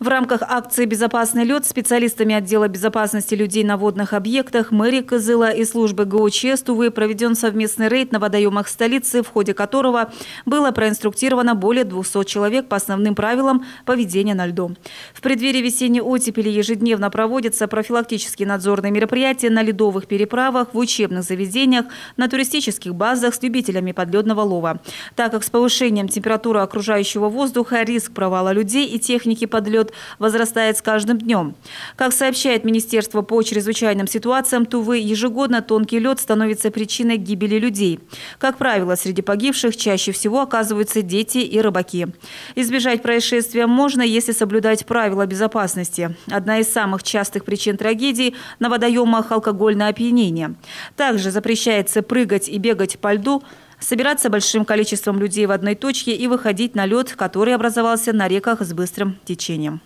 В рамках акции «Безопасный лед» специалистами отдела безопасности людей на водных объектах, мэрии Кызыла и службы ГОЧС Тувы проведен совместный рейд на водоемах столицы, в ходе которого было проинструктировано более 200 человек по основным правилам поведения на льду. В преддверии весенней оттепели ежедневно проводятся профилактические надзорные мероприятия на ледовых переправах, в учебных заведениях, на туристических базах с любителями подледного лова. Так как с повышением температуры окружающего воздуха риск провала людей и техники под лед возрастает с каждым днем. Как сообщает Министерство по чрезвычайным ситуациям Тувы, ежегодно тонкий лед становится причиной гибели людей. Как правило, среди погибших чаще всего оказываются дети и рыбаки. Избежать происшествия можно, если соблюдать правила безопасности. Одна из самых частых причин трагедий на водоемах – алкогольное опьянение. Также запрещается прыгать и бегать по льду – собираться большим количеством людей в одной точке и выходить на лед, который образовался на реках с быстрым течением.